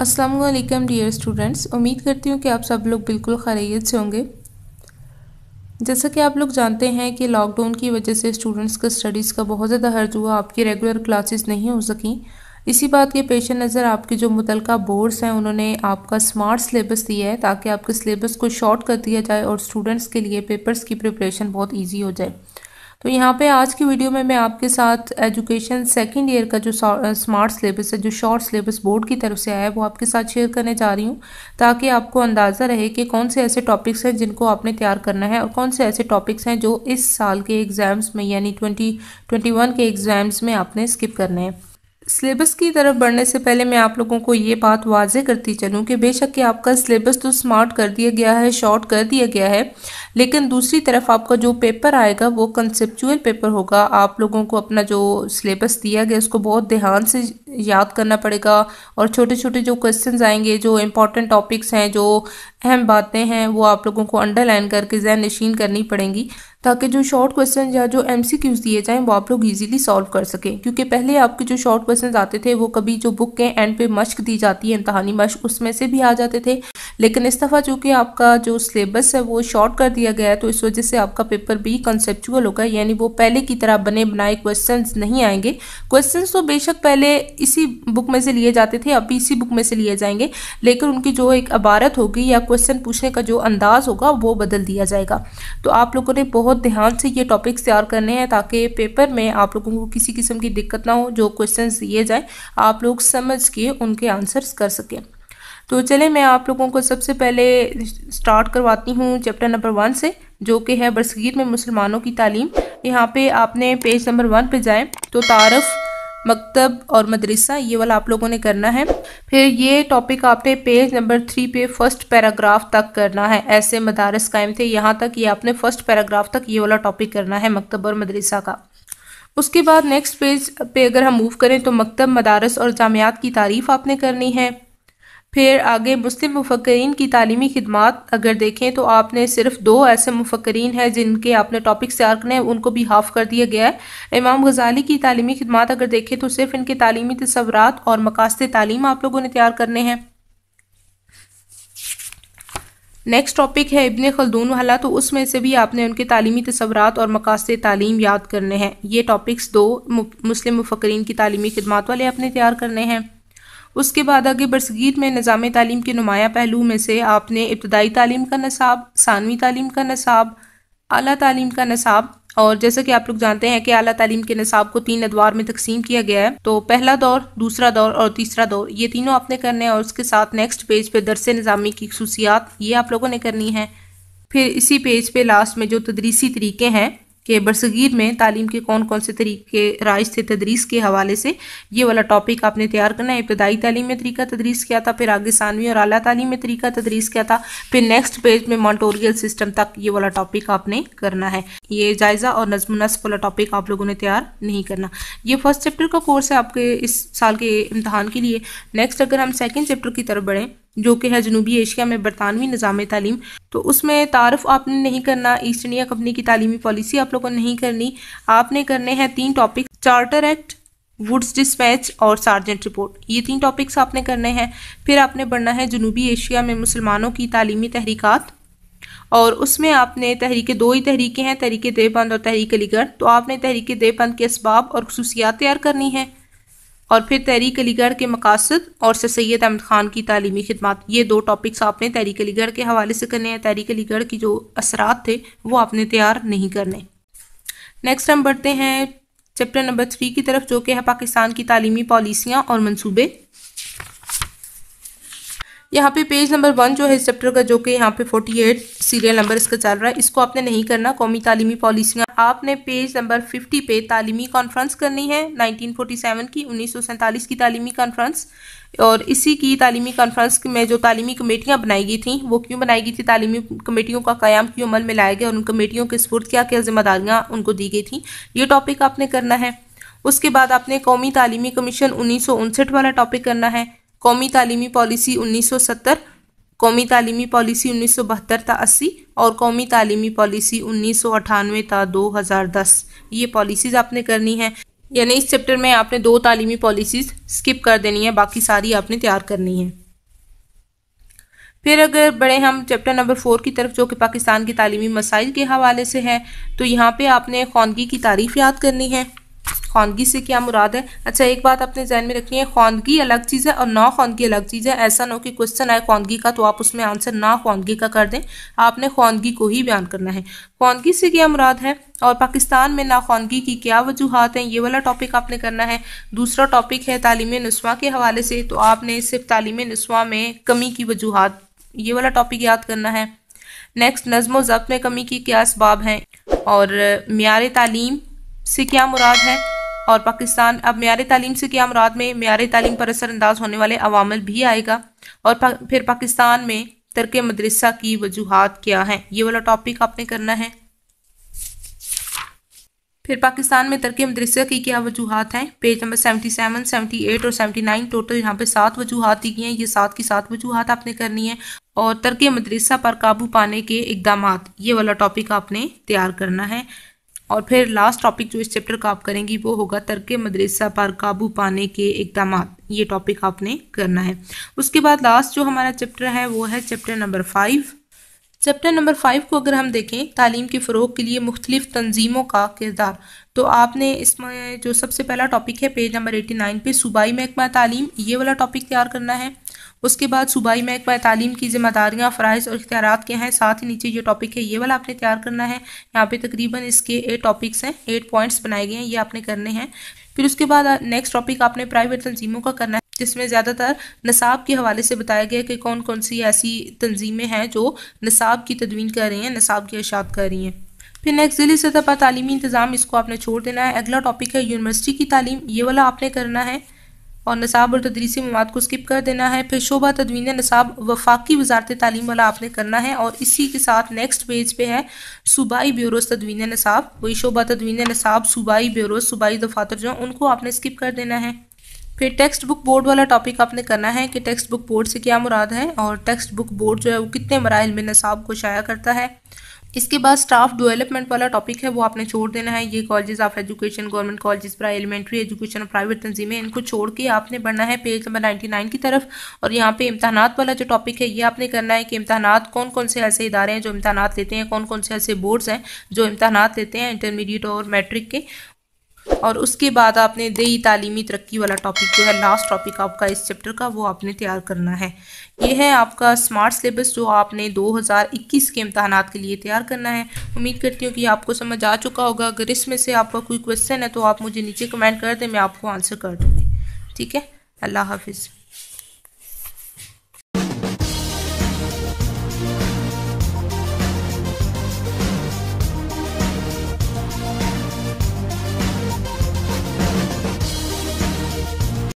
Aslam dear students उम्मीद करती हूँ कि आप सब लोग बिल्कुल खैरियत से होंगे जैसा कि आप लोग जानते हैं कि लॉकडाउन की वजह से स्टूडेंट्स का स्टडीज़ का बहुत ज़्यादा हर्ज हुआ आपकी रेगुलर क्लासेस नहीं हो सकी इसी बात के पेश नज़र आपके जो मुतल बोर्ड्स हैं उन्होंने आपका स्मार्ट सिलेबस दिया है ताकि आपके सिलेबस को शॉर्ट कर दिया जाए और स्टूडेंट्स के लिए पेपर्स की प्रिपरेशन बहुत ईजी हो जाए तो यहाँ पे आज की वीडियो में मैं आपके साथ एजुकेशन सेकंड ईयर का जो स्मार्ट सिलेबस है जो शॉर्ट सिलेबस बोर्ड की तरफ से आया है वो आपके साथ शेयर करने जा रही हूँ ताकि आपको अंदाज़ा रहे कि कौन से ऐसे टॉपिक्स हैं जिनको आपने तैयार करना है और कौन से ऐसे टॉपिक्स हैं जो इस साल के एग्ज़ाम्स में यानी ट्वेंटी ट्वेंटी वन के एग्ज़ाम्स में आपने स्किप करने हैं सिलेबस की तरफ बढ़ने से पहले मैं आप लोगों को ये बात वाजे करती चलूँ कि बेशक कि आपका सिलेबस तो स्मार्ट कर दिया गया है शॉर्ट कर दिया गया है लेकिन दूसरी तरफ आपका जो पेपर आएगा वो कंसेप्चुअल पेपर होगा आप लोगों को अपना जो सिलेबस दिया गया उसको बहुत ध्यान से याद करना पड़ेगा और छोटे छोटे जो क्वेश्चन आएंगे जो इंपॉर्टेंट टॉपिक्स हैं जो अहम बातें हैं वो आप लोगों को अंडरलाइन करके जहन नशीन करनी पड़ेंगी ताकि जो शॉर्ट क्वेश्चन या जो एम दिए जाएँ वो आप लोग ईजिली सॉल्व कर सकें क्योंकि पहले आपके जो शॉर्ट क्वेश्चन क्वेश्चन आते थे वो कभी जो बुक के एंड पे मश्क दी जाती है इम्तहानी मश्क उसमें से भी आ जाते थे लेकिन इस दफ़ा चूँकि आपका जो सिलेबस है वो शॉर्ट कर दिया गया है तो इस वजह से आपका पेपर भी कंसेप्चुअल होगा यानी वो पहले की तरह बने बनाए क्वेश्चन नहीं आएंगे क्वेश्चन तो बेशक पहले इसी बुक में से लिए जाते थे अभी इसी बुक में से लिए जाएंगे लेकिन उनकी जो एक अबारत होगी या क्वेश्चन पूछने का जो अंदाज होगा वो बदल दिया जाएगा तो आप लोगों ने बहुत ध्यान से ये टॉपिक्स तैयार करने हैं ताकि पेपर में आप लोगों को किसी किस्म की दिक्कत ना हो जो क्वेश्चन दिए जाए आप लोग समझ के उनके आंसर्स कर सकें तो चले मैं आप लोगों को सबसे पहले स्टार्ट करवाती हूँ चैप्टर नंबर वन से जो कि है बरसगीर में मुसलमानों की तालीम यहाँ पे आपने पेज नंबर वन पे जाएं तो तारफ़ मकतब और मदरसा ये वाला आप लोगों ने करना है फिर ये टॉपिक आपने पेज नंबर थ्री पे फर्स्ट पैराग्राफ तक करना है ऐसे मदारस कायम थे यहाँ तक ये आपने फर्स्ट पैराग्राफ तक ये वाला टॉपिक करना है मकतब और मदरसा का उसके बाद नेक्स्ट पेज पे अगर हम मूव करें तो मकतब मदारस और जामियात की तारीफ़ आपने करनी है फिर आगे मुस्लिम मुफक्रीन की तालीमी खिदमत अगर देखें तो आपने सिर्फ दो ऐसे मुफक्रीन हैं जिनके आपने टॉपिक तैयार करने हैं उनको भी हाफ कर दिया गया है इमाम गजाली की तालीमी खिदमत अगर देखें तो सिर्फ इनके तालीमी तस्वरत और मकासद तालीम आप लोगों ने तैयार करने हैं नेक्स्ट टॉपिक है इबन खलदून वाला तो उसमें से भी आपने उनके तालीमी तस्वरत और मकासद तालीम याद करने हैं ये टॉपिक्स दो मुस्लिम मुफकरीन की तालीमी खिदमत वाले आपने तैयार करने हैं उसके बाद आगे बरसगीर में निज़ाम तालीम के नुमाया पहलू में से आपने इब्तदाई तालीम का नसाब सानवी तालीम का नसाब अली तालीम का नसाब और जैसा कि आप लोग जानते हैं कि अला तालीम के निसाब को तीन अदवार में तकसीम किया गया है तो पहला दौर दूसरा दौर और तीसरा दौर ये तीनों आपने करने हैं और उसके साथ नेक्स्ट पेज पे दरस निज़ामी की खसूसियात ये आप लोगों ने करनी है फिर इसी पेज पे लास्ट में जो तदरीसी तरीके हैं के बरसगीर में तालीम के कौन कौन से तरीके राइज थे तदरीस के हवाले से ये वाला टॉपिक आपने तैयार करना है इब्तदाई तालीम में तरीका तदरीस किया था फिर आगे सानवी और अली तालीम में तरीका तदरीस किया था फिर नेक्स्ट पेज में मॉन्टोरियल सिस्टम तक ये वाला टॉपिक आपने करना है ये जायज़ा और नजम नस्क वाला टॉपिक आप लोगों ने तैयार नहीं करना ये फर्स्ट चैप्टर का कोर्स है आपके इस साल के इम्तहान के लिए नेक्स्ट अगर हम सेकेंड चैप्टर की तरफ बढ़ें जो कि है जनूबी एशिया में बरतानवी निज़ाम तालीम तो उसमें तारफ़ आपने नहीं करना ईस्ट इंडिया कंपनी की तालीमी पॉलिसी आप लोगों को नहीं करनी आपने करने हैं तीन topic charter act Wood's despatch और सार्जेंट रिपोर्ट ये तीन टॉपिक्स आपने करने हैं फिर आपने पढ़ना है जनूबी एशिया में मुसलमानों की तालीमी तहरीकत और उसमें आपने तहरीक दो ही तहरीकें हैं तहरीक देवबंद और तहरीक अलीगढ़ तो आपने तहरीक देवबंद के इसबाब और खसूसियात तैयार करनी है और फिर तहरीक अलीगढ़ के मकासद और सर सैद अहमद ख़ान की तलीमी खदमात ये दो टॉपिक्स आपने तहरीक अलीगढ़ के हवाले से करने हैं तहरीक अलीगढ़ की जो असरात थे वो आपने तैयार नहीं करने नेक्स्ट हम बढ़ते हैं चैप्टर नंबर थ्री की तरफ जो कि है पाकिस्तान की तलीमी पॉलिसियाँ और मनसूबे यहाँ पे पेज नंबर वन जो है इस चैप्टर का जो कि यहाँ पे फोर्टी एट सीरियल नंबर इसका चल रहा है इसको आपने नहीं करना कौमी तालीमी पॉलिसियाँ आपने पेज नंबर फिफ्टी पे तालीमी कॉन्फ्रेंस करनी है नाइनटीन फोर्टी सेवन की उन्नीस सौ सैंतालीस की तालीमी कॉन्फ्रेंस और इसी की तालीमी कॉन्फ्रेंस में जो तालीमी कमेटियाँ बनाई गई थी वो क्यों बनाई गई थी तालीमी कमेटियों का क्याम क्यों अमल में लाया गया और उन कमेटियों के सपुर क्या क्या जिम्मेदारियाँ उनको दी गई थी ये टॉपिक आपने करना है उसके बाद आपने कौमी तालीमी कमीशन उन्नीस वाला टॉपिक करना है कौमी तलीमी पॉलिसी 1970 कौमी तलीमी पॉलिसी उन्नीस सौ बहत्तर था अस्सी और कौमी तलीमी पॉलिसी उन्नीस सौ अठानवे था दो हज़ार दस ये पॉलिसीज़ आपने करनी है यानी इस चैप्टर में आपने दो तलीमी पॉलिसीज़ स्किप कर देनी है बाकी सारी आपने तैयार करनी है फिर अगर बड़े हम चैप्टर नंबर फोर की तरफ जो कि पाकिस्तान के तलीमी मसाइल के हवाले से है तो यहाँ पे आपने खानगी की तारीफ याद करनी है खानगी से क्या मुराद है अच्छा एक बात अपने जहन में रखनी है खानगी अलग चीज़ है और ना खानगी अलग चीज़ है ऐसा ना हो कि क्वेश्चन आए खानगी का तो आप उसमें आंसर ना खानगी का कर दें आपने खानगी को ही बयान करना है खानगी से क्या मुराद है और पाकिस्तान में खानगी की क्या वजूहत हैं ये वाला टॉपिक आपने करना है दूसरा टॉपिक है तालीम नस्वा के हवाले से तो आपने सिर्फ तालीम नस्वा में कमी की वजूहत ये वाला टॉपिक याद करना है नेक्स्ट नज़म ज़ब्त में कमी की क्या इसबाब हैं और मैार तालीम से क्या मुराद है और पाकिस्तान अब मैार तालीम से क्या मुराद में मीरी तालीम पर असरानंदाज होने वाले अवामल भी आएगा और पा, फिर पाकिस्तान में तरक मदरसा की वजूहत क्या हैं ये वाला टॉपिक आपने करना है फिर पाकिस्तान में तरक मदरसा की क्या वजूहत हैं page number seventy seven seventy eight और सेवेंटी नाइन टोटल यहाँ पे सात वजूहत दी गई हैं ये सात की सात वजूहत आपने करनी है और तरक मदरसा पर काबू पाने के इकदाम ये वाला टॉपिक आपने तैयार करना है और फिर लास्ट टॉपिक जो इस चैप्टर का आप करेंगी वो होगा तर्क मदरसा पर काबू पाने के इकदाम ये टॉपिक आपने करना है उसके बाद लास्ट जो हमारा चैप्टर है वो है chapter number five chapter number five को अगर हम देखें तालीम के फ़रोग के लिए मुख्तलिफ तंजीमों का किरदार तो आपने इसमें जो सबसे पहला टॉपिक है पेज नंबर एटी नाइन पे सूबाई महकमा तालीम ये वाला टॉपिक तैयार करना है उसके बाद सूबाई महकमा तालीम की जिम्मेदारियाँ फ़राइज़ और इख्तियार क्या हैं साथ ही नीचे जो टॉपिक है ये वाला आपने तैयार करना है यहाँ पर तकरीबन इसके एट टॉपिक्स हैं एट पॉइंट्स बनाए गए हैं ये आपने करने हैं फिर उसके बाद नेक्स्ट टॉपिक आपने प्राइवेट तंजीमों का करना है जिसमें ज़्यादातर नसाब के हवाले से बताया गया कि कौन कौन सी ऐसी तंजीमें हैं जो नसाब की तदवीन कर रही हैं नसाब की अशात कर रही हैं फिर नेक्स्ट जिले सतह पर तालीमी इंतज़ाम इसको आपने छोड़ देना है अगला टॉपिक है यूनिवर्सिटी की तालीम ये वाला आपने करना है और नसाब और तदरीसी मवाद को स्किप कर देना है फिर शोबा तदवीन नसाब वफाकी वजारत तालीम वाला आपने करना है और इसी के साथ नेक्स्ट पेज पे है सूबाई ब्यूरो तदवीन नसाब वही शोभा तदवीन नसाब सूबाई ब्यूरो सूबाई दफातर जो उनको आपने स्किप कर देना है फिर टेक्स्ट बुक बोर्ड वाला टॉपिक आपने करना है कि टेक्स्ट बुक बोर्ड से क्या मुराद है और टेक्स्ट बुक बोर्ड जो है वो कितने मराइल में नसाब को शाया करता है इसके बाद स्टाफ डेवलपमेंट वाला टॉपिक है वो आपने छोड़ देना है ये colleges of education government colleges पर एलिमेंट्री एजुकेशन प्राइवेट तंजीमें इनको छोड़ के आपने पढ़ना है पेज नंबर 99 की तरफ और यहाँ पे इम्तहानात वाला जो टॉपिक है ये आपने करना है कि इम्तहानात कौन कौन से ऐसे इदारे हैं जो इम्तहानात लेते हैं कौन कौन से ऐसे बोर्ड्स हैं जो इम्तहानात लेते हैं इंटरमीडिएट और मैट्रिक के और उसके बाद आपने दई तालीमी तरक्की वाला टॉपिक जो है लास्ट टॉपिक आपका इस चैप्टर का वो आपने तैयार करना है ये है आपका स्मार्ट सिलेबस जो आपने 2021 के इम्तहान के लिए तैयार करना है उम्मीद करती हूँ कि आपको समझ आ चुका होगा अगर इसमें से आपका कोई क्वेश्चन है तो आप मुझे नीचे कमेंट कर दें मैं आपको आंसर कर दूँगी ठीक है अल्लाह हाफिज़